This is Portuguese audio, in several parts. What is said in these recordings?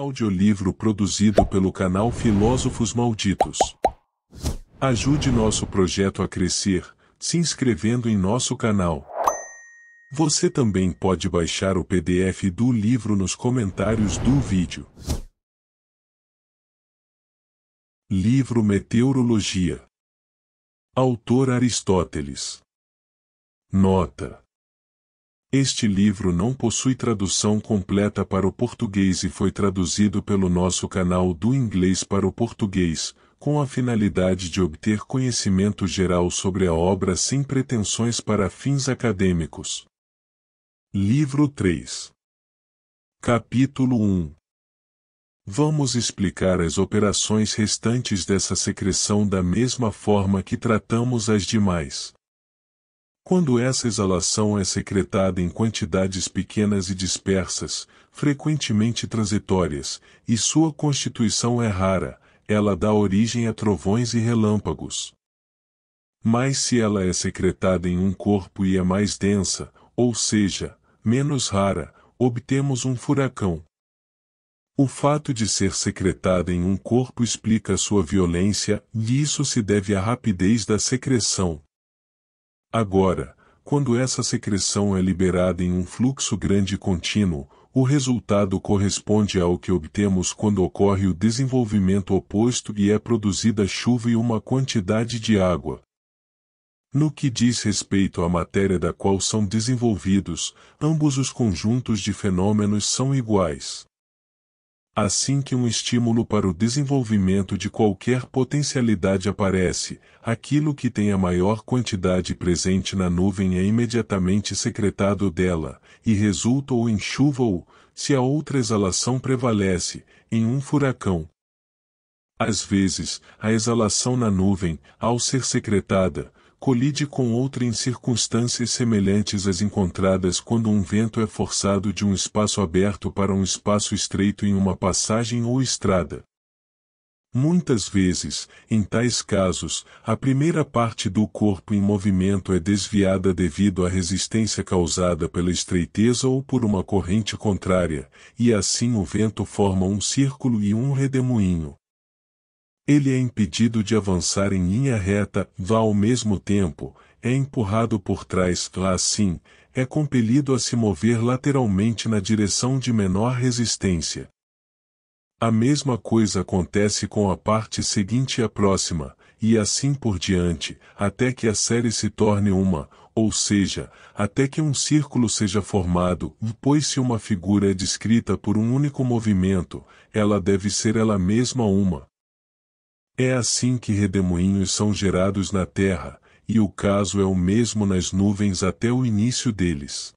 Audiolivro produzido pelo canal Filósofos Malditos. Ajude nosso projeto a crescer, se inscrevendo em nosso canal. Você também pode baixar o PDF do livro nos comentários do vídeo. Livro Meteorologia Autor Aristóteles Nota este livro não possui tradução completa para o português e foi traduzido pelo nosso canal do inglês para o português, com a finalidade de obter conhecimento geral sobre a obra sem pretensões para fins acadêmicos. Livro 3 Capítulo 1 Vamos explicar as operações restantes dessa secreção da mesma forma que tratamos as demais. Quando essa exalação é secretada em quantidades pequenas e dispersas, frequentemente transitórias, e sua constituição é rara, ela dá origem a trovões e relâmpagos. Mas se ela é secretada em um corpo e é mais densa, ou seja, menos rara, obtemos um furacão. O fato de ser secretada em um corpo explica sua violência, e isso se deve à rapidez da secreção. Agora, quando essa secreção é liberada em um fluxo grande e contínuo, o resultado corresponde ao que obtemos quando ocorre o desenvolvimento oposto e é produzida chuva e uma quantidade de água. No que diz respeito à matéria da qual são desenvolvidos, ambos os conjuntos de fenômenos são iguais. Assim que um estímulo para o desenvolvimento de qualquer potencialidade aparece, aquilo que tem a maior quantidade presente na nuvem é imediatamente secretado dela, e resulta ou em chuva ou, se a outra exalação prevalece, em um furacão. Às vezes, a exalação na nuvem, ao ser secretada, colide com outra em circunstâncias semelhantes às encontradas quando um vento é forçado de um espaço aberto para um espaço estreito em uma passagem ou estrada. Muitas vezes, em tais casos, a primeira parte do corpo em movimento é desviada devido à resistência causada pela estreiteza ou por uma corrente contrária, e assim o vento forma um círculo e um redemoinho, ele é impedido de avançar em linha reta, vá ao mesmo tempo, é empurrado por trás, lá sim, é compelido a se mover lateralmente na direção de menor resistência. A mesma coisa acontece com a parte seguinte e a próxima, e assim por diante, até que a série se torne uma, ou seja, até que um círculo seja formado, pois se uma figura é descrita por um único movimento, ela deve ser ela mesma uma, é assim que redemoinhos são gerados na terra, e o caso é o mesmo nas nuvens até o início deles.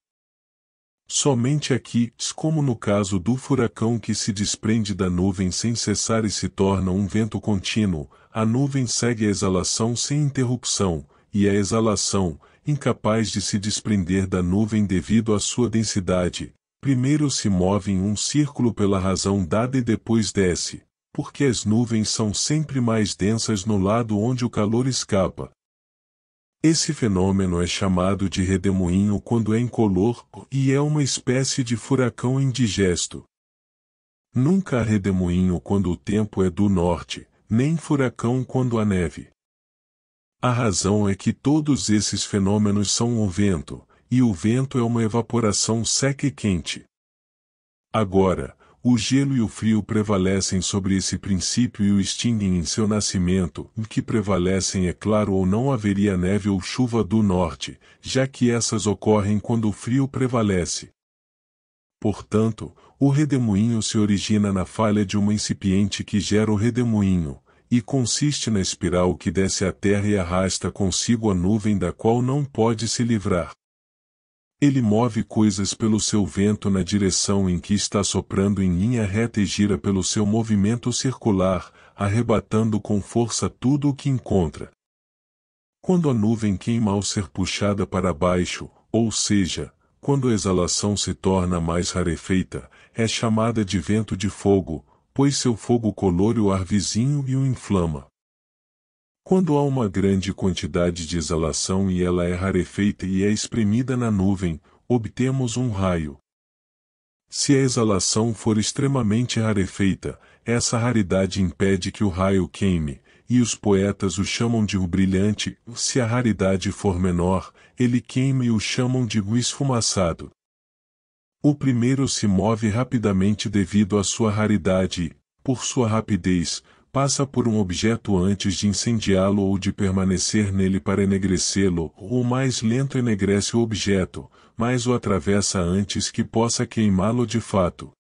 Somente aqui, como no caso do furacão que se desprende da nuvem sem cessar e se torna um vento contínuo, a nuvem segue a exalação sem interrupção, e é a exalação, incapaz de se desprender da nuvem devido à sua densidade, primeiro se move em um círculo pela razão dada e depois desce, porque as nuvens são sempre mais densas no lado onde o calor escapa. Esse fenômeno é chamado de redemoinho quando é incolor e é uma espécie de furacão indigesto. Nunca há redemoinho quando o tempo é do norte, nem furacão quando há neve. A razão é que todos esses fenômenos são o vento, e o vento é uma evaporação seca e quente. Agora, o gelo e o frio prevalecem sobre esse princípio e o extinguem em seu nascimento, em que prevalecem é claro ou não haveria neve ou chuva do norte, já que essas ocorrem quando o frio prevalece. Portanto, o redemoinho se origina na falha de uma incipiente que gera o redemoinho, e consiste na espiral que desce a terra e arrasta consigo a nuvem da qual não pode se livrar. Ele move coisas pelo seu vento na direção em que está soprando em linha reta e gira pelo seu movimento circular, arrebatando com força tudo o que encontra. Quando a nuvem queima ao ser puxada para baixo, ou seja, quando a exalação se torna mais rarefeita, é chamada de vento de fogo, pois seu fogo colore o ar vizinho e o inflama. Quando há uma grande quantidade de exalação e ela é rarefeita e é espremida na nuvem, obtemos um raio. Se a exalação for extremamente rarefeita, essa raridade impede que o raio queime, e os poetas o chamam de o brilhante, se a raridade for menor, ele queima e o chamam de o esfumaçado. O primeiro se move rapidamente devido à sua raridade, por sua rapidez, passa por um objeto antes de incendiá-lo ou de permanecer nele para enegrecê-lo, o mais lento enegrece o objeto, mas o atravessa antes que possa queimá-lo de fato.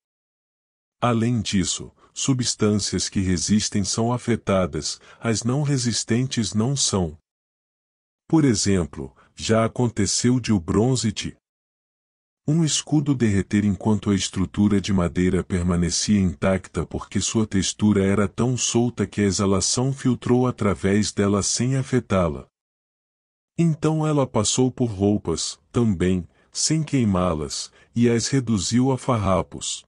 Além disso, substâncias que resistem são afetadas, as não resistentes não são. Por exemplo, já aconteceu de o bronze de um escudo derreter enquanto a estrutura de madeira permanecia intacta porque sua textura era tão solta que a exalação filtrou através dela sem afetá-la. Então ela passou por roupas, também, sem queimá-las, e as reduziu a farrapos.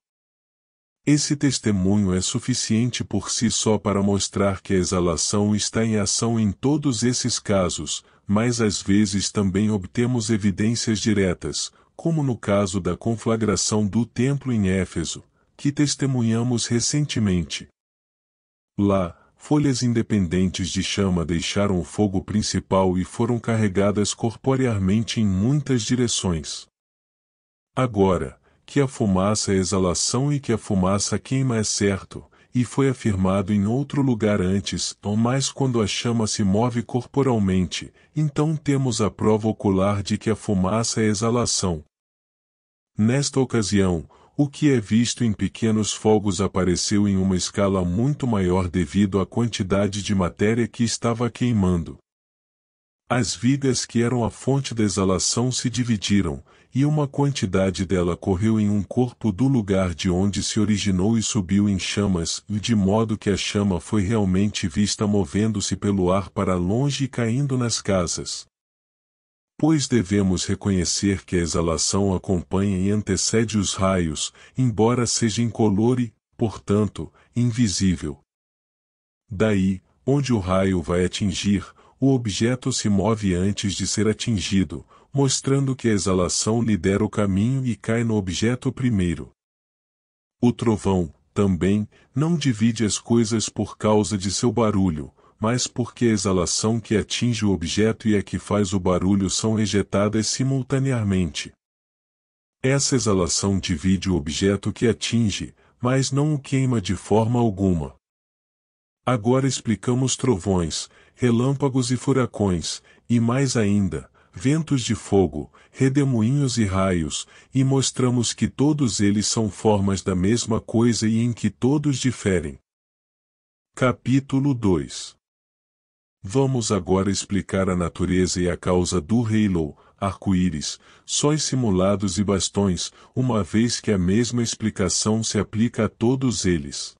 Esse testemunho é suficiente por si só para mostrar que a exalação está em ação em todos esses casos, mas às vezes também obtemos evidências diretas, como no caso da conflagração do templo em Éfeso, que testemunhamos recentemente. Lá, folhas independentes de chama deixaram o fogo principal e foram carregadas corporeamente em muitas direções. Agora, que a fumaça é exalação e que a fumaça queima é certo, e foi afirmado em outro lugar antes, ou mais quando a chama se move corporalmente, então temos a prova ocular de que a fumaça é exalação. Nesta ocasião, o que é visto em pequenos fogos apareceu em uma escala muito maior devido à quantidade de matéria que estava queimando. As vigas que eram a fonte da exalação se dividiram, e uma quantidade dela correu em um corpo do lugar de onde se originou e subiu em chamas, de modo que a chama foi realmente vista movendo-se pelo ar para longe e caindo nas casas. Pois devemos reconhecer que a exalação acompanha e antecede os raios, embora seja incolor e, portanto, invisível. Daí, onde o raio vai atingir, o objeto se move antes de ser atingido, mostrando que a exalação lidera o caminho e cai no objeto primeiro. O trovão, também, não divide as coisas por causa de seu barulho, mas porque a exalação que atinge o objeto e a que faz o barulho são rejetadas simultaneamente. Essa exalação divide o objeto que atinge, mas não o queima de forma alguma. Agora explicamos trovões, relâmpagos e furacões, e mais ainda, ventos de fogo, redemoinhos e raios, e mostramos que todos eles são formas da mesma coisa e em que todos diferem. Capítulo 2 Vamos agora explicar a natureza e a causa do Halo, arco-íris, sóis simulados e bastões, uma vez que a mesma explicação se aplica a todos eles.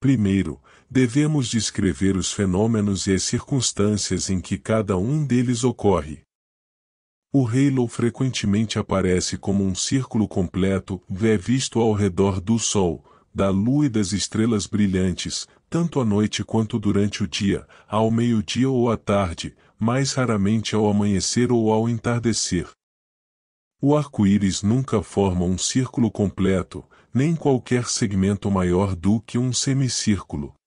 Primeiro, devemos descrever os fenômenos e as circunstâncias em que cada um deles ocorre. O halo frequentemente aparece como um círculo completo, vê visto ao redor do Sol, da Lua e das estrelas brilhantes, tanto à noite quanto durante o dia, ao meio-dia ou à tarde, mais raramente ao amanhecer ou ao entardecer. O arco-íris nunca forma um círculo completo, nem qualquer segmento maior do que um semicírculo.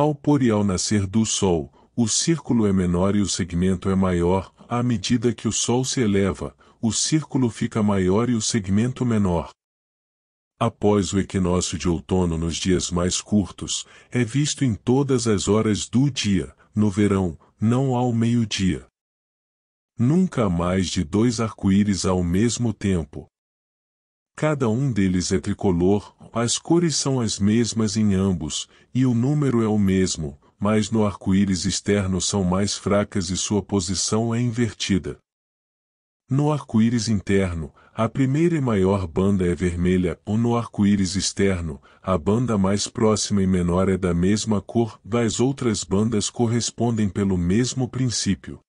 Ao pôr e ao nascer do Sol, o círculo é menor e o segmento é maior, à medida que o Sol se eleva, o círculo fica maior e o segmento menor. Após o equinócio de outono nos dias mais curtos, é visto em todas as horas do dia, no verão, não ao meio-dia. Nunca há mais de dois arco-íris ao mesmo tempo. Cada um deles é tricolor, as cores são as mesmas em ambos, e o número é o mesmo, mas no arco-íris externo são mais fracas e sua posição é invertida. No arco-íris interno, a primeira e maior banda é vermelha, ou no arco-íris externo, a banda mais próxima e menor é da mesma cor, das outras bandas correspondem pelo mesmo princípio.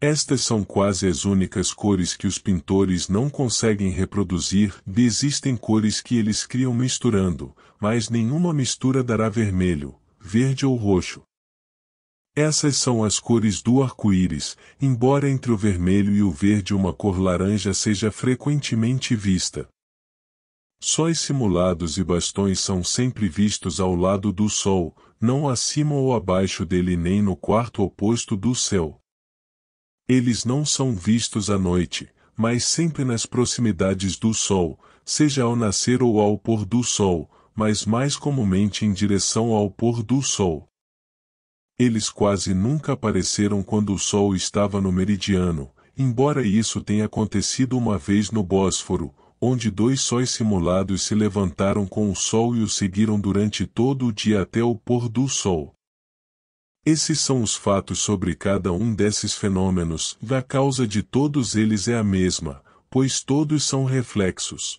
Estas são quase as únicas cores que os pintores não conseguem reproduzir, existem cores que eles criam misturando, mas nenhuma mistura dará vermelho, verde ou roxo. Essas são as cores do arco-íris, embora entre o vermelho e o verde uma cor laranja seja frequentemente vista. Sóis simulados e bastões são sempre vistos ao lado do Sol, não acima ou abaixo dele nem no quarto oposto do céu. Eles não são vistos à noite, mas sempre nas proximidades do sol, seja ao nascer ou ao pôr do sol, mas mais comumente em direção ao pôr do sol. Eles quase nunca apareceram quando o sol estava no meridiano, embora isso tenha acontecido uma vez no Bósforo, onde dois sóis simulados se levantaram com o sol e o seguiram durante todo o dia até o pôr do sol. Esses são os fatos sobre cada um desses fenômenos, da causa de todos eles é a mesma, pois todos são reflexos.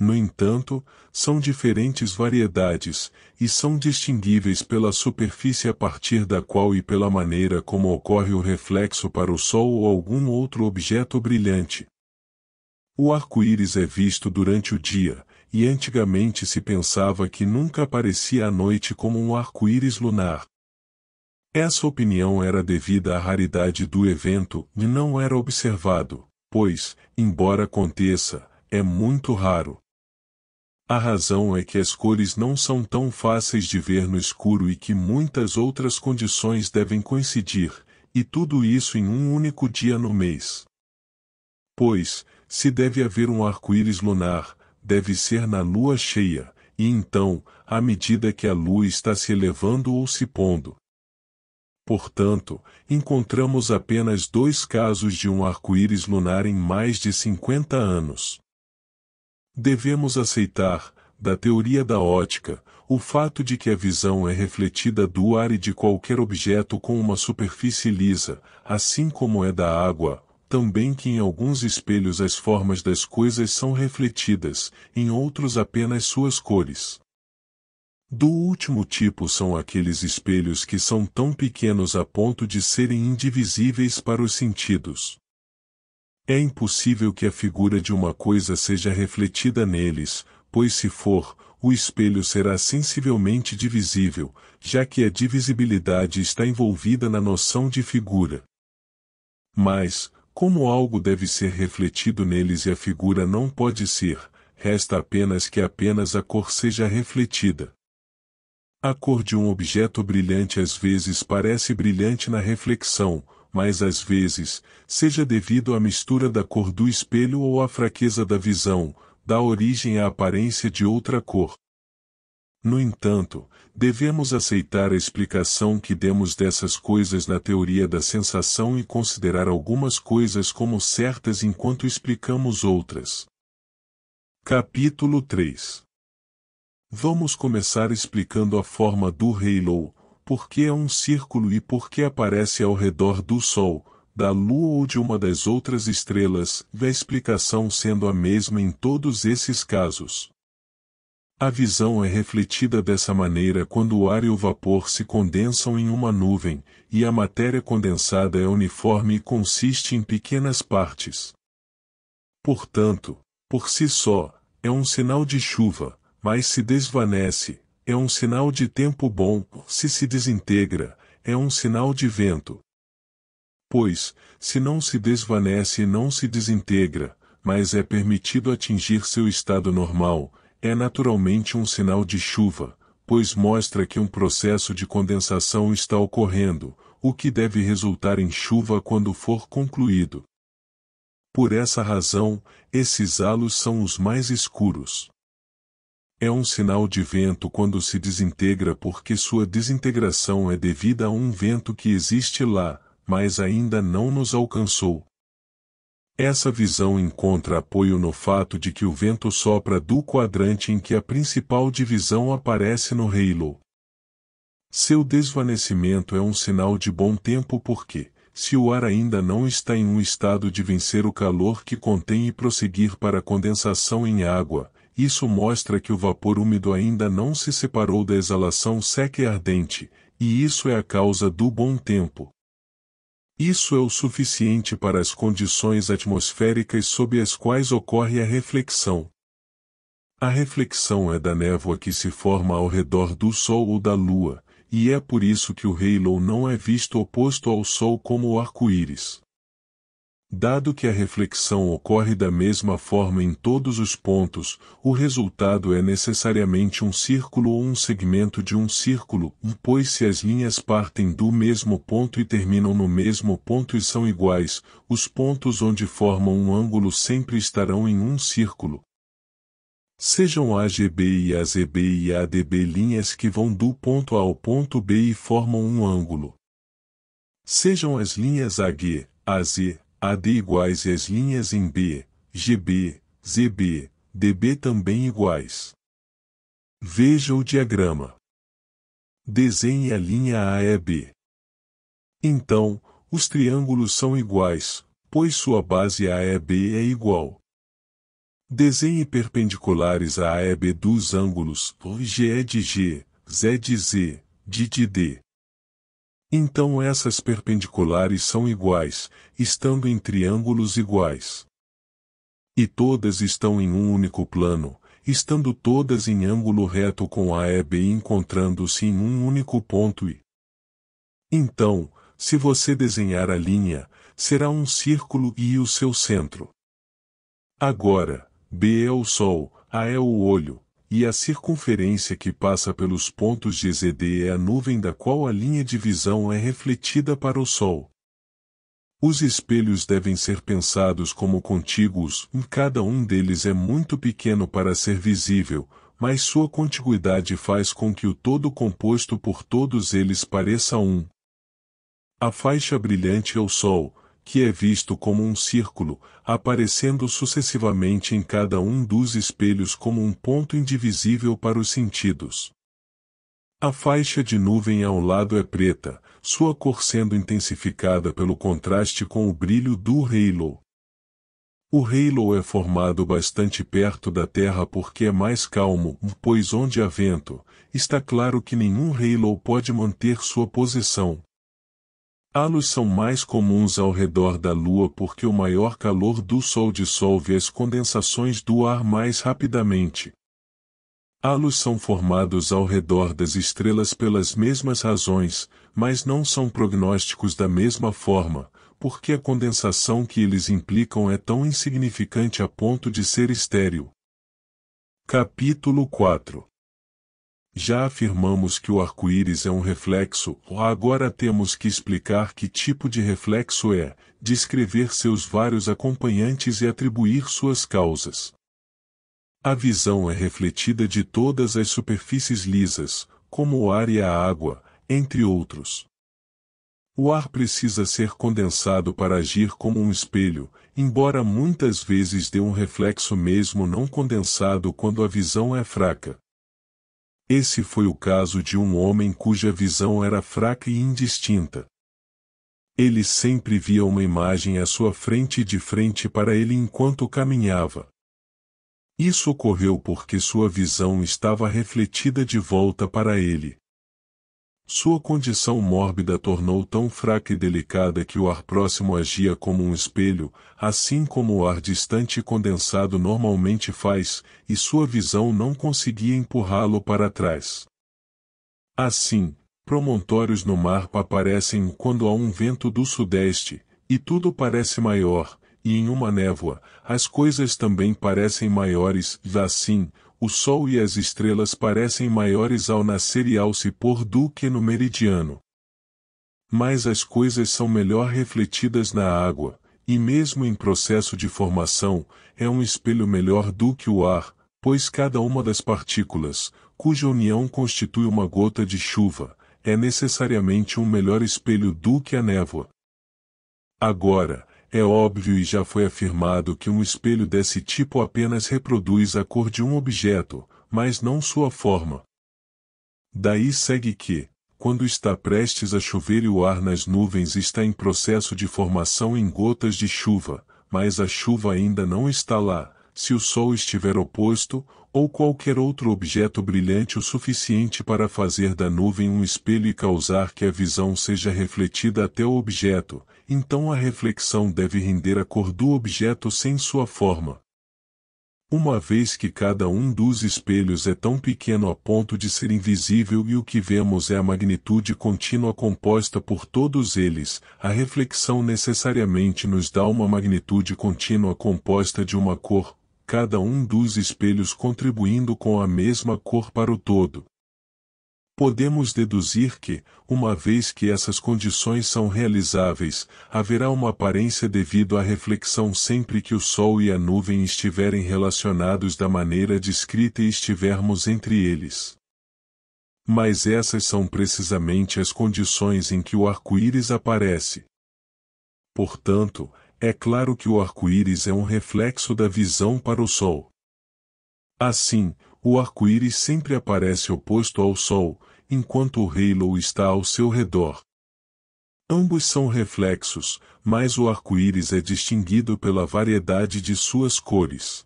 No entanto, são diferentes variedades, e são distinguíveis pela superfície a partir da qual e pela maneira como ocorre o reflexo para o Sol ou algum outro objeto brilhante. O arco-íris é visto durante o dia, e antigamente se pensava que nunca aparecia à noite como um arco-íris lunar, essa opinião era devida à raridade do evento e não era observado, pois, embora aconteça, é muito raro. A razão é que as cores não são tão fáceis de ver no escuro e que muitas outras condições devem coincidir, e tudo isso em um único dia no mês. Pois, se deve haver um arco-íris lunar, deve ser na lua cheia, e então, à medida que a lua está se elevando ou se pondo, Portanto, encontramos apenas dois casos de um arco-íris lunar em mais de 50 anos. Devemos aceitar, da teoria da ótica, o fato de que a visão é refletida do ar e de qualquer objeto com uma superfície lisa, assim como é da água, também que em alguns espelhos as formas das coisas são refletidas, em outros apenas suas cores. Do último tipo são aqueles espelhos que são tão pequenos a ponto de serem indivisíveis para os sentidos. É impossível que a figura de uma coisa seja refletida neles, pois se for, o espelho será sensivelmente divisível, já que a divisibilidade está envolvida na noção de figura. Mas, como algo deve ser refletido neles e a figura não pode ser, resta apenas que apenas a cor seja refletida. A cor de um objeto brilhante às vezes parece brilhante na reflexão, mas às vezes, seja devido à mistura da cor do espelho ou à fraqueza da visão, dá origem à aparência de outra cor. No entanto, devemos aceitar a explicação que demos dessas coisas na teoria da sensação e considerar algumas coisas como certas enquanto explicamos outras. Capítulo 3 Vamos começar explicando a forma do Halo, porque é um círculo e porque aparece ao redor do Sol, da Lua ou de uma das outras estrelas, a explicação sendo a mesma em todos esses casos. A visão é refletida dessa maneira quando o ar e o vapor se condensam em uma nuvem, e a matéria condensada é uniforme e consiste em pequenas partes. Portanto, por si só, é um sinal de chuva, mas se desvanece, é um sinal de tempo bom, se se desintegra, é um sinal de vento. Pois, se não se desvanece e não se desintegra, mas é permitido atingir seu estado normal, é naturalmente um sinal de chuva, pois mostra que um processo de condensação está ocorrendo, o que deve resultar em chuva quando for concluído. Por essa razão, esses halos são os mais escuros. É um sinal de vento quando se desintegra porque sua desintegração é devida a um vento que existe lá, mas ainda não nos alcançou. Essa visão encontra apoio no fato de que o vento sopra do quadrante em que a principal divisão aparece no Halo. Seu desvanecimento é um sinal de bom tempo porque, se o ar ainda não está em um estado de vencer o calor que contém e prosseguir para a condensação em água, isso mostra que o vapor úmido ainda não se separou da exalação seca e ardente, e isso é a causa do bom tempo. Isso é o suficiente para as condições atmosféricas sob as quais ocorre a reflexão. A reflexão é da névoa que se forma ao redor do Sol ou da Lua, e é por isso que o halo não é visto oposto ao Sol como o arco-íris. Dado que a reflexão ocorre da mesma forma em todos os pontos, o resultado é necessariamente um círculo ou um segmento de um círculo, pois se as linhas partem do mesmo ponto e terminam no mesmo ponto e são iguais, os pontos onde formam um ângulo sempre estarão em um círculo. Sejam AGB e AZB e ADB linhas que vão do ponto A ao ponto B e formam um ângulo. Sejam as linhas AG, AZ, AD iguais e as linhas em B, GB, ZB, DB também iguais. Veja o diagrama. Desenhe a linha AEB. Então, os triângulos são iguais, pois sua base AEB é igual. Desenhe perpendiculares a AEB dos ângulos GE de G, Z de Z, D de D. Então essas perpendiculares são iguais, estando em triângulos iguais. E todas estão em um único plano, estando todas em ângulo reto com A e B encontrando-se em um único ponto e. Então, se você desenhar a linha, será um círculo e o seu centro. Agora, B é o Sol, A é o olho, e a circunferência que passa pelos pontos de ZD é a nuvem da qual a linha de visão é refletida para o Sol. Os espelhos devem ser pensados como contíguos, cada um deles é muito pequeno para ser visível, mas sua contiguidade faz com que o todo composto por todos eles pareça um. A faixa brilhante é o Sol, que é visto como um círculo, aparecendo sucessivamente em cada um dos espelhos como um ponto indivisível para os sentidos. A faixa de nuvem ao lado é preta, sua cor sendo intensificada pelo contraste com o brilho do halo. O halo é formado bastante perto da Terra porque é mais calmo, pois onde há vento, está claro que nenhum halo pode manter sua posição, Halos são mais comuns ao redor da Lua porque o maior calor do Sol dissolve as condensações do ar mais rapidamente. Halos são formados ao redor das estrelas pelas mesmas razões, mas não são prognósticos da mesma forma, porque a condensação que eles implicam é tão insignificante a ponto de ser estéril. Capítulo 4 já afirmamos que o arco-íris é um reflexo, agora temos que explicar que tipo de reflexo é, descrever seus vários acompanhantes e atribuir suas causas. A visão é refletida de todas as superfícies lisas, como o ar e a água, entre outros. O ar precisa ser condensado para agir como um espelho, embora muitas vezes dê um reflexo mesmo não condensado quando a visão é fraca. Esse foi o caso de um homem cuja visão era fraca e indistinta. Ele sempre via uma imagem à sua frente de frente para ele enquanto caminhava. Isso ocorreu porque sua visão estava refletida de volta para ele. Sua condição mórbida tornou tão fraca e delicada que o ar próximo agia como um espelho, assim como o ar distante e condensado normalmente faz, e sua visão não conseguia empurrá-lo para trás. Assim, promontórios no mar aparecem quando há um vento do sudeste, e tudo parece maior, e em uma névoa, as coisas também parecem maiores, assim, o sol e as estrelas parecem maiores ao nascer e ao se pôr do que no meridiano. Mas as coisas são melhor refletidas na água, e mesmo em processo de formação, é um espelho melhor do que o ar, pois cada uma das partículas, cuja união constitui uma gota de chuva, é necessariamente um melhor espelho do que a névoa. Agora, é óbvio e já foi afirmado que um espelho desse tipo apenas reproduz a cor de um objeto, mas não sua forma. Daí segue que, quando está prestes a chover e o ar nas nuvens está em processo de formação em gotas de chuva, mas a chuva ainda não está lá, se o sol estiver oposto, ou qualquer outro objeto brilhante o suficiente para fazer da nuvem um espelho e causar que a visão seja refletida até o objeto, então a reflexão deve render a cor do objeto sem sua forma. Uma vez que cada um dos espelhos é tão pequeno a ponto de ser invisível e o que vemos é a magnitude contínua composta por todos eles, a reflexão necessariamente nos dá uma magnitude contínua composta de uma cor, cada um dos espelhos contribuindo com a mesma cor para o todo podemos deduzir que, uma vez que essas condições são realizáveis, haverá uma aparência devido à reflexão sempre que o Sol e a nuvem estiverem relacionados da maneira descrita e estivermos entre eles. Mas essas são precisamente as condições em que o arco-íris aparece. Portanto, é claro que o arco-íris é um reflexo da visão para o Sol. Assim, o arco-íris sempre aparece oposto ao Sol, enquanto o halo está ao seu redor. Ambos são reflexos, mas o arco-íris é distinguido pela variedade de suas cores.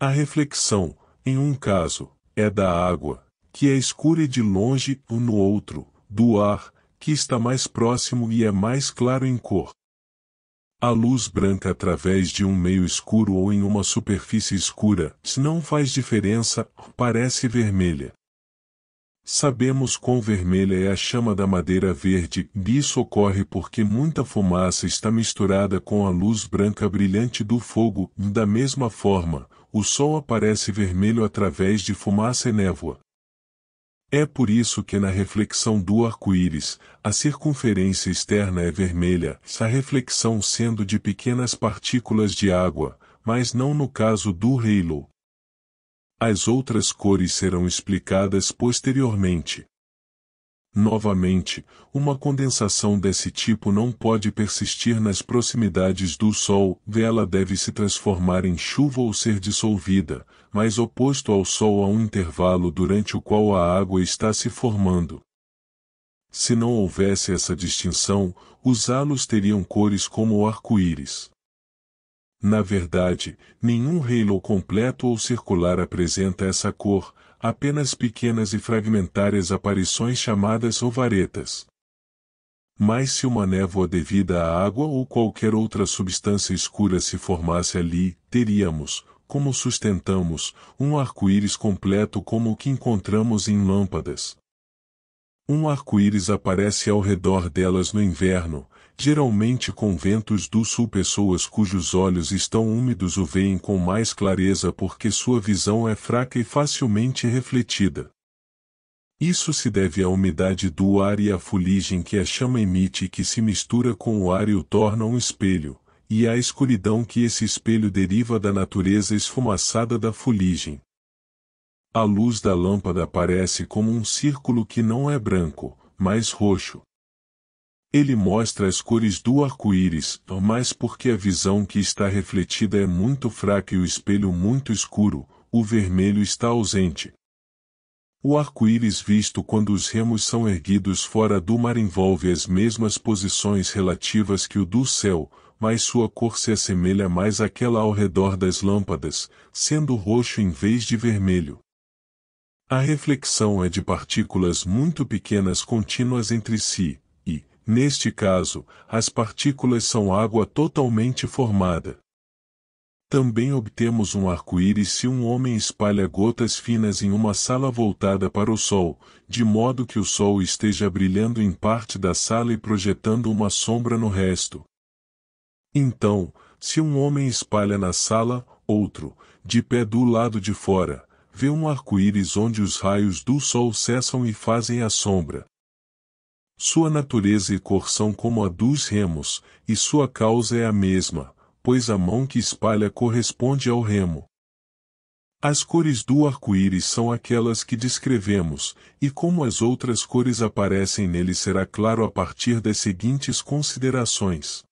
A reflexão, em um caso, é da água, que é escura e de longe, ou no outro, do ar, que está mais próximo e é mais claro em cor. A luz branca através de um meio escuro ou em uma superfície escura, se não faz diferença, parece vermelha. Sabemos quão vermelha é a chama da madeira verde, e isso ocorre porque muita fumaça está misturada com a luz branca brilhante do fogo, da mesma forma, o sol aparece vermelho através de fumaça e névoa. É por isso que na reflexão do arco-íris, a circunferência externa é vermelha, a reflexão sendo de pequenas partículas de água, mas não no caso do halo, as outras cores serão explicadas posteriormente. Novamente, uma condensação desse tipo não pode persistir nas proximidades do Sol, ela deve se transformar em chuva ou ser dissolvida, mas oposto ao Sol há um intervalo durante o qual a água está se formando. Se não houvesse essa distinção, os halos teriam cores como o arco-íris. Na verdade, nenhum halo completo ou circular apresenta essa cor, apenas pequenas e fragmentárias aparições chamadas ovaretas. Mas se uma névoa devida à água ou qualquer outra substância escura se formasse ali, teríamos, como sustentamos, um arco-íris completo como o que encontramos em lâmpadas. Um arco-íris aparece ao redor delas no inverno, geralmente com ventos do sul pessoas cujos olhos estão úmidos o veem com mais clareza porque sua visão é fraca e facilmente refletida. Isso se deve à umidade do ar e à fuligem que a chama emite que se mistura com o ar e o torna um espelho, e à escuridão que esse espelho deriva da natureza esfumaçada da fuligem. A luz da lâmpada aparece como um círculo que não é branco, mas roxo, ele mostra as cores do arco-íris, mas porque a visão que está refletida é muito fraca e o espelho muito escuro, o vermelho está ausente. O arco-íris visto quando os remos são erguidos fora do mar envolve as mesmas posições relativas que o do céu, mas sua cor se assemelha mais àquela ao redor das lâmpadas, sendo roxo em vez de vermelho. A reflexão é de partículas muito pequenas contínuas entre si, Neste caso, as partículas são água totalmente formada. Também obtemos um arco-íris se um homem espalha gotas finas em uma sala voltada para o sol, de modo que o sol esteja brilhando em parte da sala e projetando uma sombra no resto. Então, se um homem espalha na sala, outro, de pé do lado de fora, vê um arco-íris onde os raios do sol cessam e fazem a sombra. Sua natureza e cor são como a dos remos, e sua causa é a mesma, pois a mão que espalha corresponde ao remo. As cores do arco-íris são aquelas que descrevemos, e como as outras cores aparecem nele será claro a partir das seguintes considerações.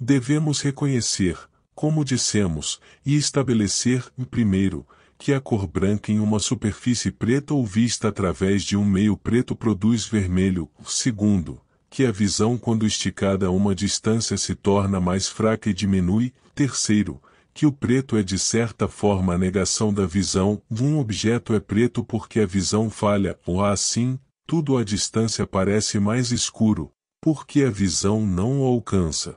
Devemos reconhecer, como dissemos, e estabelecer, primeiro, que a cor branca em uma superfície preta ou vista através de um meio preto produz vermelho, segundo, que a visão quando esticada a uma distância se torna mais fraca e diminui, terceiro, que o preto é de certa forma a negação da visão, um objeto é preto porque a visão falha, ou assim, tudo à distância parece mais escuro, porque a visão não o alcança.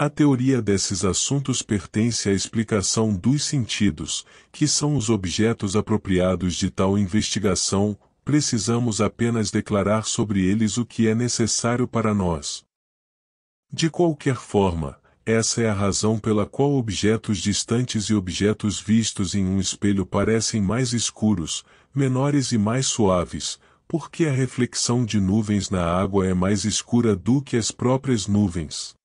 A teoria desses assuntos pertence à explicação dos sentidos, que são os objetos apropriados de tal investigação, precisamos apenas declarar sobre eles o que é necessário para nós. De qualquer forma, essa é a razão pela qual objetos distantes e objetos vistos em um espelho parecem mais escuros, menores e mais suaves, porque a reflexão de nuvens na água é mais escura do que as próprias nuvens.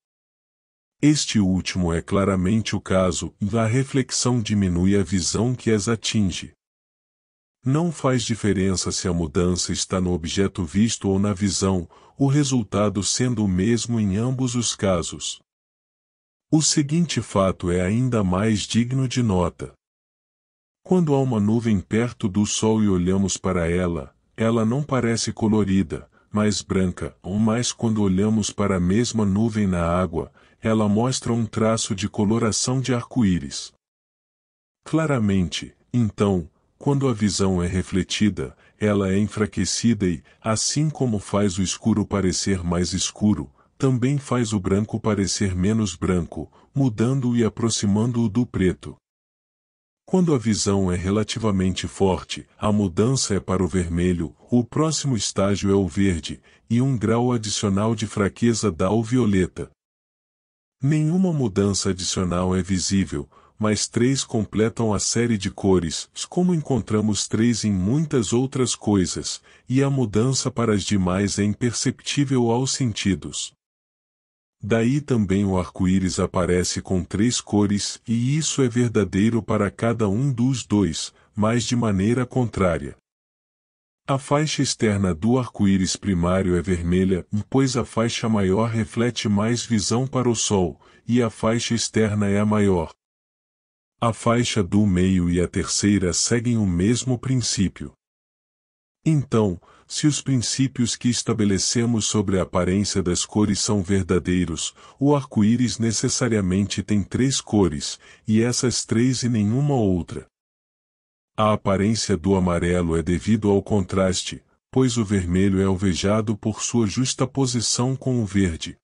Este último é claramente o caso, da a reflexão diminui a visão que as atinge. Não faz diferença se a mudança está no objeto visto ou na visão, o resultado sendo o mesmo em ambos os casos. O seguinte fato é ainda mais digno de nota. Quando há uma nuvem perto do Sol e olhamos para ela, ela não parece colorida, mas branca, ou mais quando olhamos para a mesma nuvem na água, ela mostra um traço de coloração de arco-íris. Claramente, então, quando a visão é refletida, ela é enfraquecida e, assim como faz o escuro parecer mais escuro, também faz o branco parecer menos branco, mudando-o e aproximando-o do preto. Quando a visão é relativamente forte, a mudança é para o vermelho, o próximo estágio é o verde, e um grau adicional de fraqueza dá ao violeta, Nenhuma mudança adicional é visível, mas três completam a série de cores, como encontramos três em muitas outras coisas, e a mudança para as demais é imperceptível aos sentidos. Daí também o arco-íris aparece com três cores, e isso é verdadeiro para cada um dos dois, mas de maneira contrária. A faixa externa do arco-íris primário é vermelha, pois a faixa maior reflete mais visão para o Sol, e a faixa externa é a maior. A faixa do meio e a terceira seguem o mesmo princípio. Então, se os princípios que estabelecemos sobre a aparência das cores são verdadeiros, o arco-íris necessariamente tem três cores, e essas três e nenhuma outra. A aparência do amarelo é devido ao contraste, pois o vermelho é alvejado por sua justa posição com o verde.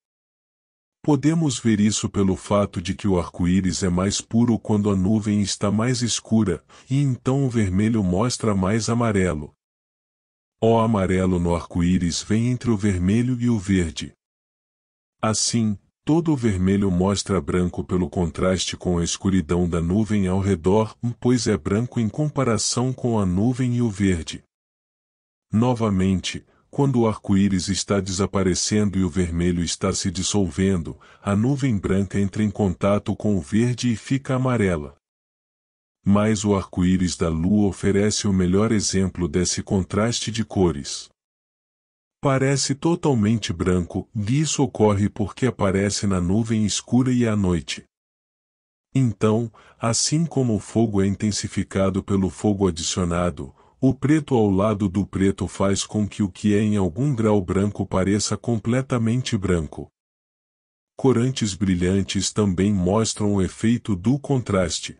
Podemos ver isso pelo fato de que o arco-íris é mais puro quando a nuvem está mais escura, e então o vermelho mostra mais amarelo. O amarelo no arco-íris vem entre o vermelho e o verde. Assim, Todo o vermelho mostra branco pelo contraste com a escuridão da nuvem ao redor, pois é branco em comparação com a nuvem e o verde. Novamente, quando o arco-íris está desaparecendo e o vermelho está se dissolvendo, a nuvem branca entra em contato com o verde e fica amarela. Mas o arco-íris da lua oferece o melhor exemplo desse contraste de cores. Parece totalmente branco, e isso ocorre porque aparece na nuvem escura e à noite. Então, assim como o fogo é intensificado pelo fogo adicionado, o preto ao lado do preto faz com que o que é em algum grau branco pareça completamente branco. Corantes brilhantes também mostram o efeito do contraste.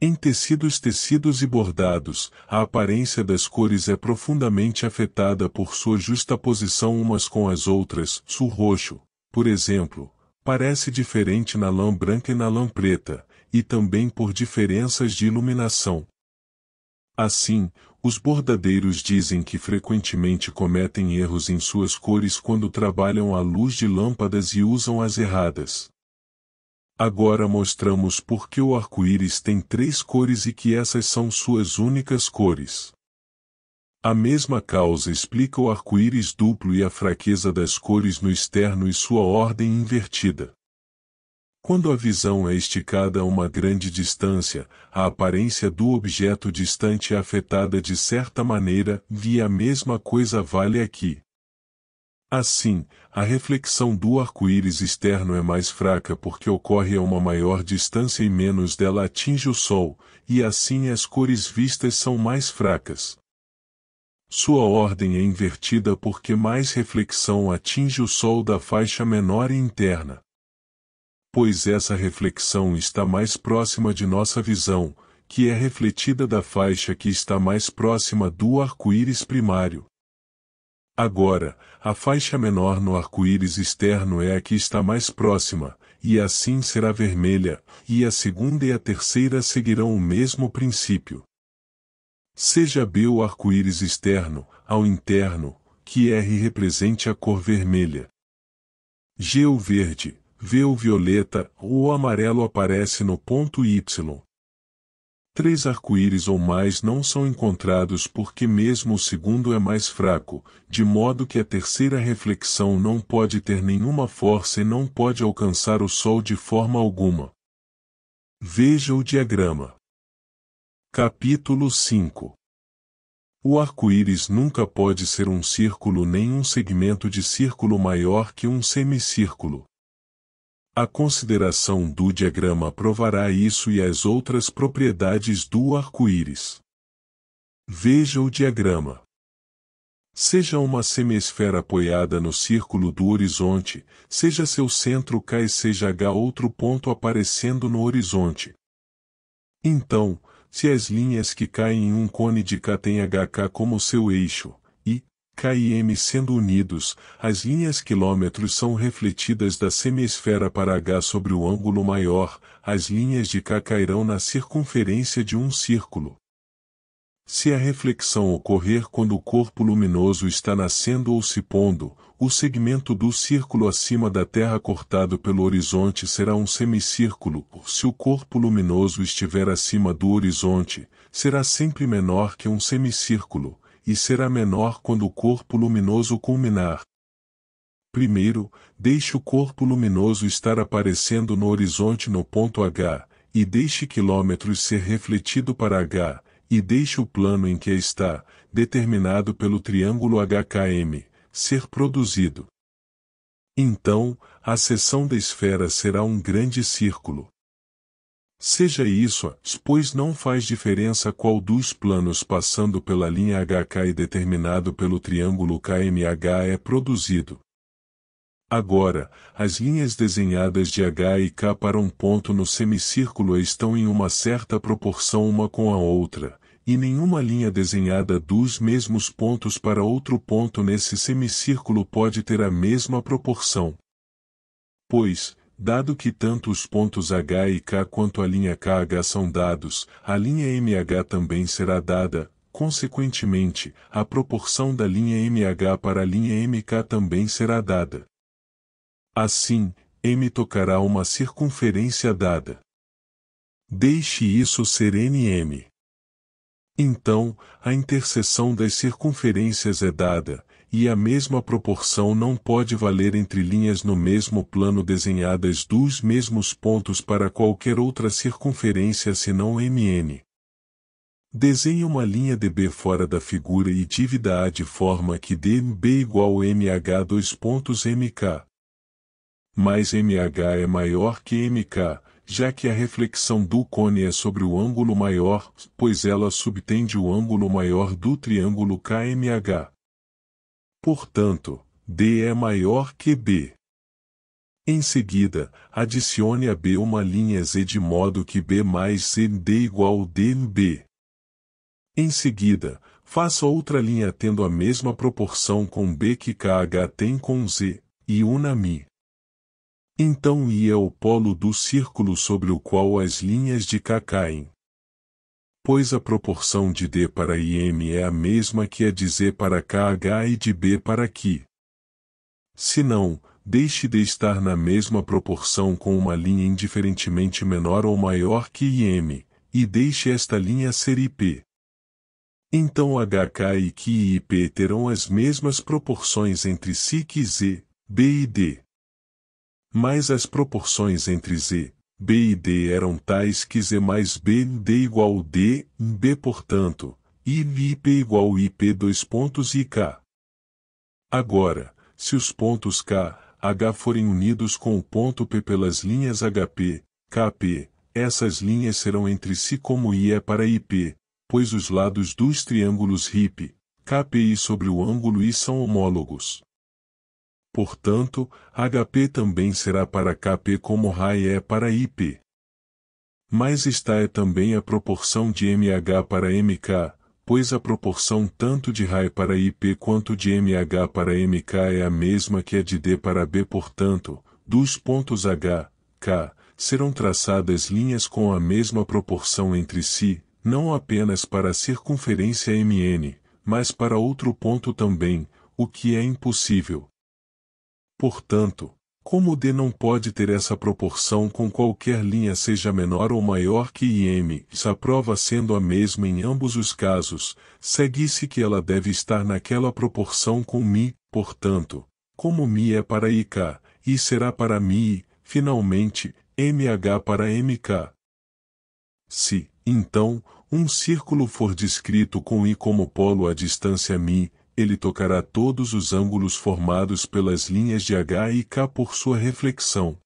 Em tecidos, tecidos e bordados, a aparência das cores é profundamente afetada por sua justaposição umas com as outras. su roxo, por exemplo, parece diferente na lã branca e na lã preta, e também por diferenças de iluminação. Assim, os bordadeiros dizem que frequentemente cometem erros em suas cores quando trabalham à luz de lâmpadas e usam as erradas. Agora mostramos por que o arco-íris tem três cores e que essas são suas únicas cores. A mesma causa explica o arco-íris duplo e a fraqueza das cores no externo e sua ordem invertida. Quando a visão é esticada a uma grande distância, a aparência do objeto distante é afetada de certa maneira, e a mesma coisa vale aqui. Assim, a reflexão do arco-íris externo é mais fraca porque ocorre a uma maior distância e menos dela atinge o Sol, e assim as cores vistas são mais fracas. Sua ordem é invertida porque mais reflexão atinge o Sol da faixa menor e interna. Pois essa reflexão está mais próxima de nossa visão, que é refletida da faixa que está mais próxima do arco-íris primário. Agora, a faixa menor no arco-íris externo é a que está mais próxima, e assim será vermelha, e a segunda e a terceira seguirão o mesmo princípio. Seja B o arco-íris externo, ao interno, que R represente a cor vermelha. G o verde, V o violeta, ou o amarelo aparece no ponto Y, Três arco-íris ou mais não são encontrados porque mesmo o segundo é mais fraco, de modo que a terceira reflexão não pode ter nenhuma força e não pode alcançar o Sol de forma alguma. Veja o diagrama. Capítulo 5 O arco-íris nunca pode ser um círculo nem um segmento de círculo maior que um semicírculo. A consideração do diagrama provará isso e as outras propriedades do arco-íris. Veja o diagrama. Seja uma semiesfera apoiada no círculo do horizonte, seja seu centro K e seja H outro ponto aparecendo no horizonte. Então, se as linhas que caem em um cone de K têm HK como seu eixo, K e M sendo unidos, as linhas quilômetros são refletidas da semiesfera para H sobre o ângulo maior, as linhas de K cairão na circunferência de um círculo. Se a reflexão ocorrer quando o corpo luminoso está nascendo ou se pondo, o segmento do círculo acima da Terra cortado pelo horizonte será um semicírculo. Se o corpo luminoso estiver acima do horizonte, será sempre menor que um semicírculo e será menor quando o corpo luminoso culminar. Primeiro, deixe o corpo luminoso estar aparecendo no horizonte no ponto H, e deixe quilômetros ser refletido para H, e deixe o plano em que está, determinado pelo triângulo HKM, ser produzido. Então, a seção da esfera será um grande círculo. Seja isso, pois não faz diferença qual dos planos passando pela linha HK e determinado pelo triângulo KMH é produzido. Agora, as linhas desenhadas de H e K para um ponto no semicírculo estão em uma certa proporção uma com a outra, e nenhuma linha desenhada dos mesmos pontos para outro ponto nesse semicírculo pode ter a mesma proporção. Pois, Dado que tanto os pontos H e K quanto a linha KH são dados, a linha MH também será dada, consequentemente, a proporção da linha MH para a linha MK também será dada. Assim, M tocará uma circunferência dada. Deixe isso ser NM. Então, a interseção das circunferências é dada, e a mesma proporção não pode valer entre linhas no mesmo plano desenhadas dos mesmos pontos para qualquer outra circunferência senão MN. Desenhe uma linha DB fora da figura e dívida A de forma que DB igual MH dois pontos MK. Mas MH é maior que MK, já que a reflexão do cone é sobre o ângulo maior, pois ela subtende o ângulo maior do triângulo KMH. Portanto, D é maior que B. Em seguida, adicione a B uma linha Z de modo que B mais C D igual DB. Em seguida, faça outra linha tendo a mesma proporção com B que KH tem com Z, e una-me. Então I é o polo do círculo sobre o qual as linhas de K caem pois a proporção de D para IM é a mesma que a de Z para KH e de B para Q. Se não, deixe d estar na mesma proporção com uma linha indiferentemente menor ou maior que IM, e deixe esta linha ser IP. Então HK e Q e IP terão as mesmas proporções entre si que Z, B e D. Mas as proporções entre Z, B e D eram tais que Z mais B D igual D, B portanto, I IP igual IP dois pontos e K. Agora, se os pontos K, H forem unidos com o ponto P pelas linhas HP, KP, essas linhas serão entre si como I é para IP, pois os lados dos triângulos RIP, KPI sobre o ângulo I são homólogos. Portanto, HP também será para KP como RAI é para IP. Mas está é também a proporção de MH para MK, pois a proporção tanto de RAI para IP quanto de MH para MK é a mesma que a de D para B, portanto, dos pontos H, K, serão traçadas linhas com a mesma proporção entre si, não apenas para a circunferência MN, mas para outro ponto também, o que é impossível, Portanto, como o D não pode ter essa proporção com qualquer linha seja menor ou maior que IM, se a prova sendo a mesma em ambos os casos, segue-se que ela deve estar naquela proporção com Mi, portanto, como Mi é para IK, I será para Mi, finalmente, MH para MK. Se, então, um círculo for descrito com I como polo à distância Mi, ele tocará todos os ângulos formados pelas linhas de H e K por sua reflexão.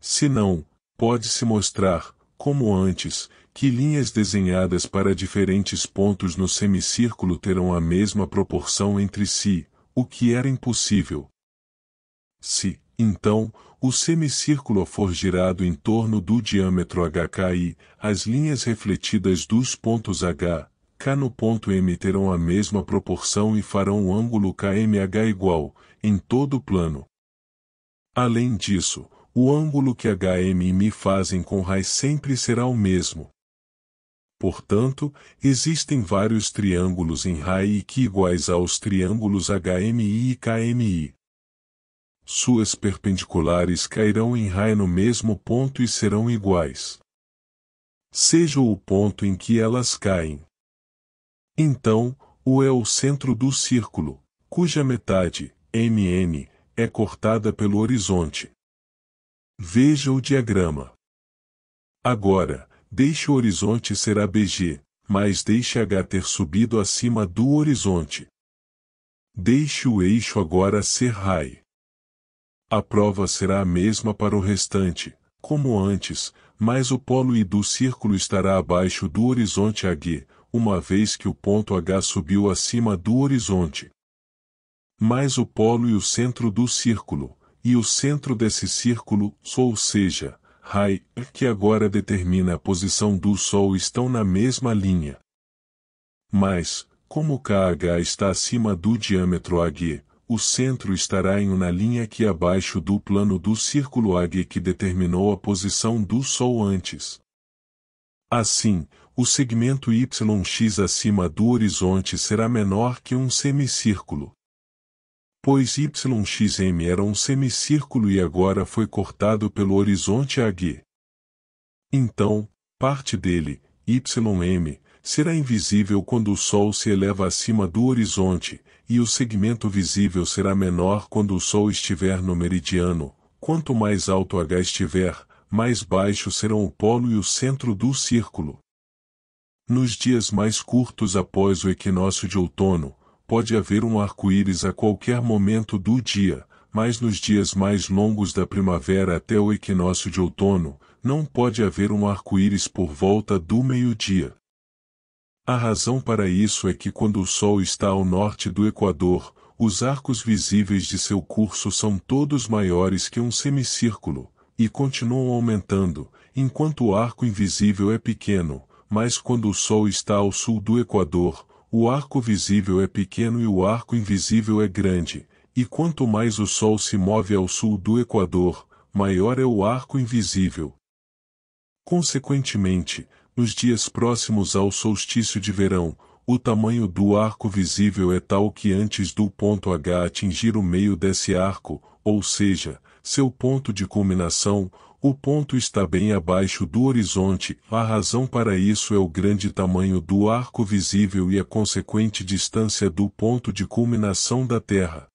Se não, pode-se mostrar, como antes, que linhas desenhadas para diferentes pontos no semicírculo terão a mesma proporção entre si, o que era impossível. Se, então, o semicírculo for girado em torno do diâmetro HKI, as linhas refletidas dos pontos H, no ponto m terão a mesma proporção e farão o ângulo KMH igual, em todo o plano. Além disso, o ângulo que HM e Mi fazem com raiz sempre será o mesmo. Portanto, existem vários triângulos em RAI que iguais aos triângulos HMI e KMI. Suas perpendiculares cairão em RAI no mesmo ponto e serão iguais. Seja o ponto em que elas caem. Então, o é o centro do círculo, cuja metade, MN, é cortada pelo horizonte. Veja o diagrama. Agora, deixe o horizonte ser ABG, mas deixe H ter subido acima do horizonte. Deixe o eixo agora ser RAI. A prova será a mesma para o restante, como antes, mas o polo I do círculo estará abaixo do horizonte AG, uma vez que o ponto H subiu acima do horizonte. Mas o polo e o centro do círculo, e o centro desse círculo, ou seja, Rai, que agora determina a posição do Sol estão na mesma linha. Mas, como KH está acima do diâmetro AG, o centro estará em uma linha que é abaixo do plano do círculo AG que determinou a posição do Sol antes. Assim, o segmento yx acima do horizonte será menor que um semicírculo. Pois yxm era um semicírculo e agora foi cortado pelo horizonte AG. Então, parte dele, ym, será invisível quando o Sol se eleva acima do horizonte, e o segmento visível será menor quando o Sol estiver no meridiano. Quanto mais alto H estiver, mais baixo serão o polo e o centro do círculo. Nos dias mais curtos após o equinócio de outono, pode haver um arco-íris a qualquer momento do dia, mas nos dias mais longos da primavera até o equinócio de outono, não pode haver um arco-íris por volta do meio-dia. A razão para isso é que quando o Sol está ao norte do Equador, os arcos visíveis de seu curso são todos maiores que um semicírculo, e continuam aumentando, enquanto o arco invisível é pequeno, mas quando o Sol está ao sul do Equador, o arco visível é pequeno e o arco invisível é grande, e quanto mais o Sol se move ao sul do Equador, maior é o arco invisível. Consequentemente, nos dias próximos ao solstício de verão, o tamanho do arco visível é tal que antes do ponto H atingir o meio desse arco, ou seja, seu ponto de culminação, o ponto está bem abaixo do horizonte, a razão para isso é o grande tamanho do arco visível e a consequente distância do ponto de culminação da Terra.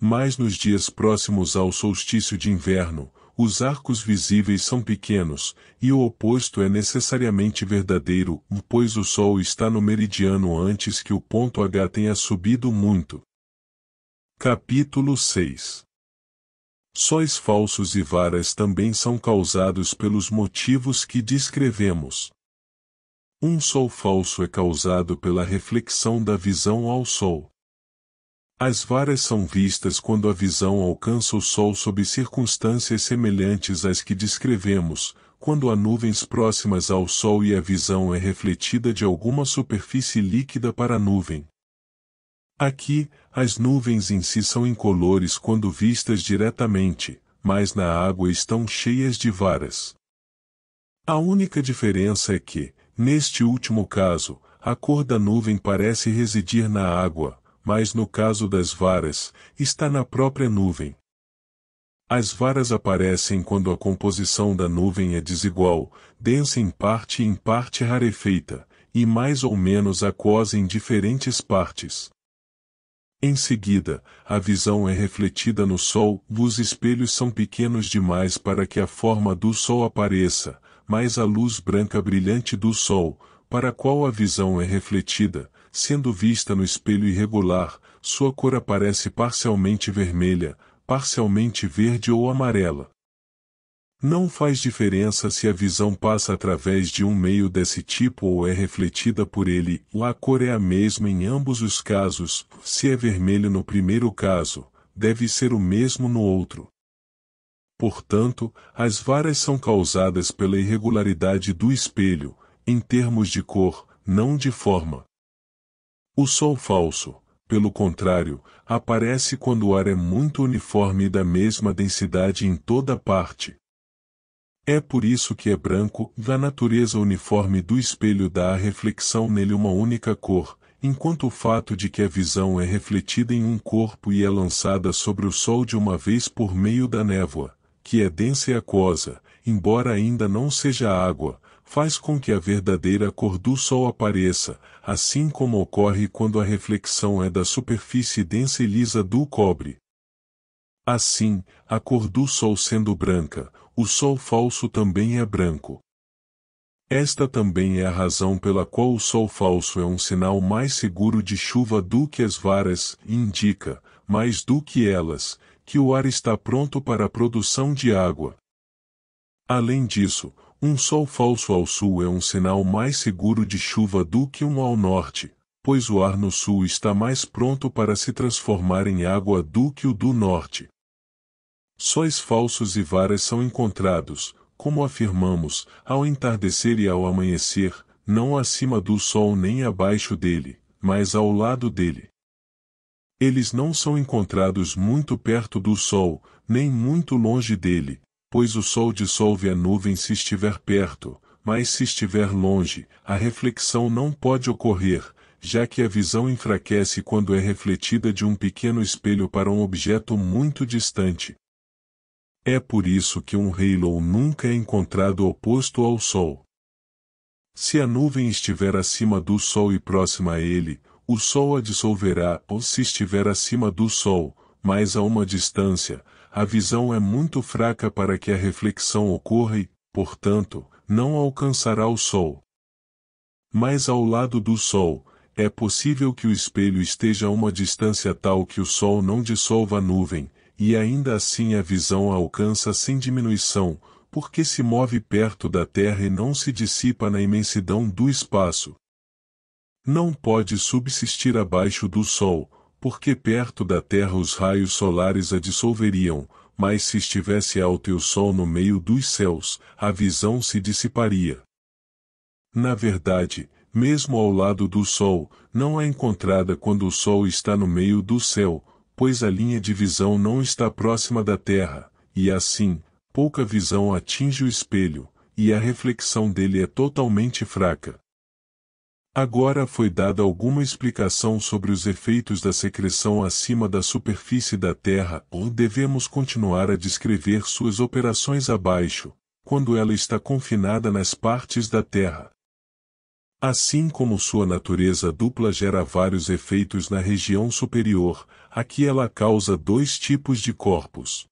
Mas nos dias próximos ao solstício de inverno, os arcos visíveis são pequenos, e o oposto é necessariamente verdadeiro, pois o Sol está no meridiano antes que o ponto H tenha subido muito. Capítulo 6 Sóis falsos e varas também são causados pelos motivos que descrevemos. Um sol falso é causado pela reflexão da visão ao sol. As varas são vistas quando a visão alcança o sol sob circunstâncias semelhantes às que descrevemos, quando há nuvens próximas ao sol e a visão é refletida de alguma superfície líquida para a nuvem. Aqui, as nuvens em si são incolores quando vistas diretamente, mas na água estão cheias de varas. A única diferença é que, neste último caso, a cor da nuvem parece residir na água, mas no caso das varas, está na própria nuvem. As varas aparecem quando a composição da nuvem é desigual, densa em parte e em parte rarefeita, e mais ou menos aquosa em diferentes partes. Em seguida, a visão é refletida no Sol, os espelhos são pequenos demais para que a forma do Sol apareça, mas a luz branca brilhante do Sol, para a qual a visão é refletida, sendo vista no espelho irregular, sua cor aparece parcialmente vermelha, parcialmente verde ou amarela. Não faz diferença se a visão passa através de um meio desse tipo ou é refletida por ele, a cor é a mesma em ambos os casos, se é vermelho no primeiro caso, deve ser o mesmo no outro. Portanto, as varas são causadas pela irregularidade do espelho, em termos de cor, não de forma. O sol falso, pelo contrário, aparece quando o ar é muito uniforme e da mesma densidade em toda parte. É por isso que é branco, da natureza uniforme do espelho dá à reflexão nele uma única cor, enquanto o fato de que a visão é refletida em um corpo e é lançada sobre o sol de uma vez por meio da névoa, que é densa e aquosa, embora ainda não seja água, faz com que a verdadeira cor do sol apareça, assim como ocorre quando a reflexão é da superfície densa e lisa do cobre. Assim, a cor do sol sendo branca, o sol falso também é branco. Esta também é a razão pela qual o sol falso é um sinal mais seguro de chuva do que as varas, indica, mais do que elas, que o ar está pronto para a produção de água. Além disso, um sol falso ao sul é um sinal mais seguro de chuva do que um ao norte, pois o ar no sul está mais pronto para se transformar em água do que o do norte. Sóis falsos e varas são encontrados, como afirmamos, ao entardecer e ao amanhecer, não acima do sol nem abaixo dele, mas ao lado dele. Eles não são encontrados muito perto do sol, nem muito longe dele, pois o sol dissolve a nuvem se estiver perto, mas se estiver longe, a reflexão não pode ocorrer, já que a visão enfraquece quando é refletida de um pequeno espelho para um objeto muito distante, é por isso que um halo nunca é encontrado oposto ao Sol. Se a nuvem estiver acima do Sol e próxima a ele, o Sol a dissolverá, ou se estiver acima do Sol, mas a uma distância, a visão é muito fraca para que a reflexão ocorra e, portanto, não alcançará o Sol. Mas ao lado do Sol, é possível que o espelho esteja a uma distância tal que o Sol não dissolva a nuvem, e ainda assim a visão a alcança sem diminuição, porque se move perto da Terra e não se dissipa na imensidão do espaço. Não pode subsistir abaixo do Sol, porque perto da Terra os raios solares a dissolveriam, mas se estivesse alto e o Sol no meio dos céus, a visão se dissiparia. Na verdade, mesmo ao lado do Sol, não é encontrada quando o Sol está no meio do céu, pois a linha de visão não está próxima da Terra, e assim, pouca visão atinge o espelho, e a reflexão dele é totalmente fraca. Agora foi dada alguma explicação sobre os efeitos da secreção acima da superfície da Terra, ou devemos continuar a descrever suas operações abaixo, quando ela está confinada nas partes da Terra. Assim como sua natureza dupla gera vários efeitos na região superior, Aqui ela causa dois tipos de corpos.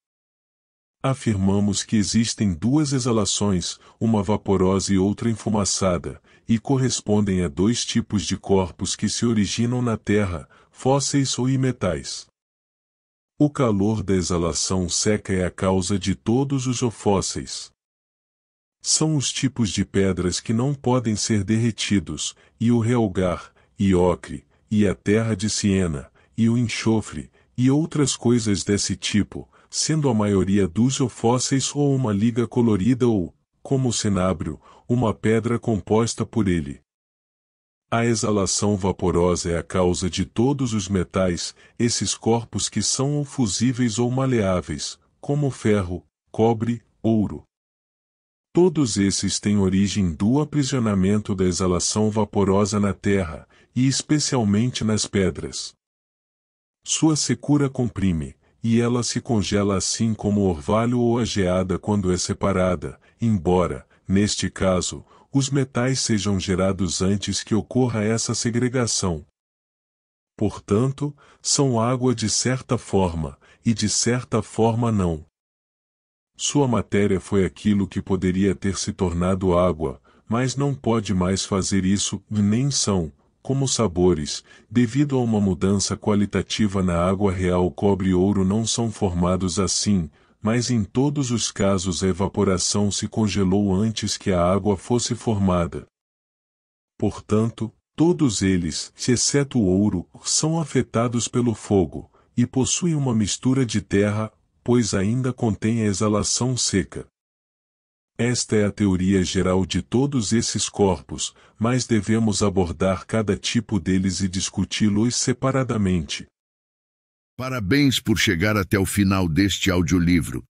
Afirmamos que existem duas exalações, uma vaporosa e outra enfumaçada, e correspondem a dois tipos de corpos que se originam na Terra, fósseis ou imetais. O calor da exalação seca é a causa de todos os ofósseis. São os tipos de pedras que não podem ser derretidos, e o realgar, e ocre, e a terra de Siena, e o enxofre, e outras coisas desse tipo, sendo a maioria dúzio fósseis ou uma liga colorida ou, como o cenábrio, uma pedra composta por ele. A exalação vaporosa é a causa de todos os metais, esses corpos que são ou fusíveis ou maleáveis, como ferro, cobre, ouro. Todos esses têm origem do aprisionamento da exalação vaporosa na terra, e especialmente nas pedras. Sua secura comprime, e ela se congela assim como o orvalho ou a geada quando é separada, embora, neste caso, os metais sejam gerados antes que ocorra essa segregação. Portanto, são água de certa forma, e de certa forma não. Sua matéria foi aquilo que poderia ter se tornado água, mas não pode mais fazer isso, nem são, como sabores, devido a uma mudança qualitativa na água real cobre e ouro não são formados assim, mas em todos os casos a evaporação se congelou antes que a água fosse formada. Portanto, todos eles, exceto o ouro, são afetados pelo fogo, e possuem uma mistura de terra, pois ainda contém a exalação seca. Esta é a teoria geral de todos esses corpos, mas devemos abordar cada tipo deles e discuti-los separadamente. Parabéns por chegar até o final deste audiolivro.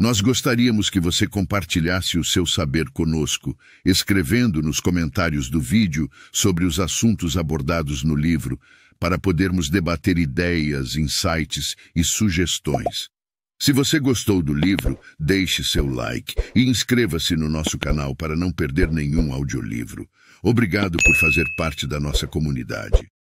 Nós gostaríamos que você compartilhasse o seu saber conosco, escrevendo nos comentários do vídeo sobre os assuntos abordados no livro, para podermos debater ideias, insights e sugestões. Se você gostou do livro, deixe seu like e inscreva-se no nosso canal para não perder nenhum audiolivro. Obrigado por fazer parte da nossa comunidade.